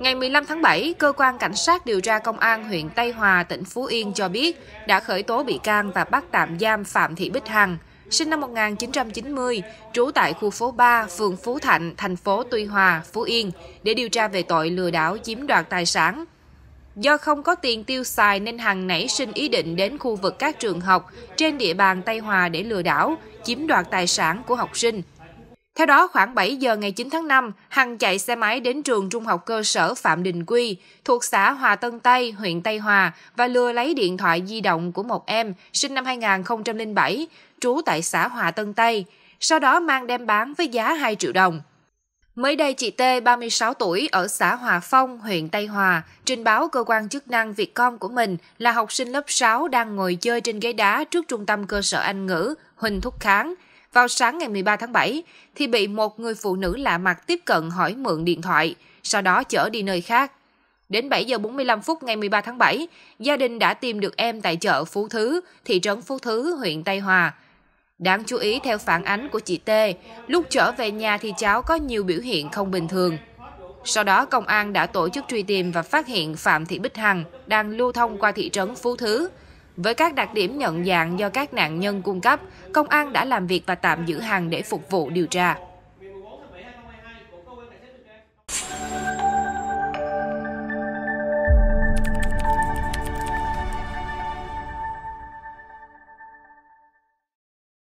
Ngày 15 tháng 7, Cơ quan Cảnh sát điều tra Công an huyện Tây Hòa, tỉnh Phú Yên cho biết đã khởi tố bị can và bắt tạm giam Phạm Thị Bích Hằng, sinh năm 1990, trú tại khu phố 3, phường Phú Thạnh, thành phố Tuy Hòa, Phú Yên, để điều tra về tội lừa đảo chiếm đoạt tài sản. Do không có tiền tiêu xài nên Hằng nảy sinh ý định đến khu vực các trường học trên địa bàn Tây Hòa để lừa đảo, chiếm đoạt tài sản của học sinh, theo đó, khoảng 7 giờ ngày 9 tháng 5, Hằng chạy xe máy đến trường trung học cơ sở Phạm Đình Quy thuộc xã Hòa Tân Tây, huyện Tây Hòa và lừa lấy điện thoại di động của một em sinh năm 2007, trú tại xã Hòa Tân Tây, sau đó mang đem bán với giá 2 triệu đồng. Mới đây, chị T, 36 tuổi, ở xã Hòa Phong, huyện Tây Hòa, trình báo cơ quan chức năng việc con của mình là học sinh lớp 6 đang ngồi chơi trên ghế đá trước trung tâm cơ sở Anh ngữ Huỳnh Thúc Kháng – vào sáng ngày 13 tháng 7 thì bị một người phụ nữ lạ mặt tiếp cận hỏi mượn điện thoại, sau đó chở đi nơi khác. Đến 7 giờ 45 phút ngày 13 tháng 7, gia đình đã tìm được em tại chợ Phú Thứ, thị trấn Phú Thứ, huyện Tây Hòa. Đáng chú ý theo phản ánh của chị T, lúc trở về nhà thì cháu có nhiều biểu hiện không bình thường. Sau đó, công an đã tổ chức truy tìm và phát hiện Phạm Thị Bích Hằng đang lưu thông qua thị trấn Phú Thứ. Với các đặc điểm nhận dạng do các nạn nhân cung cấp, công an đã làm việc và tạm giữ hàng để phục vụ điều tra.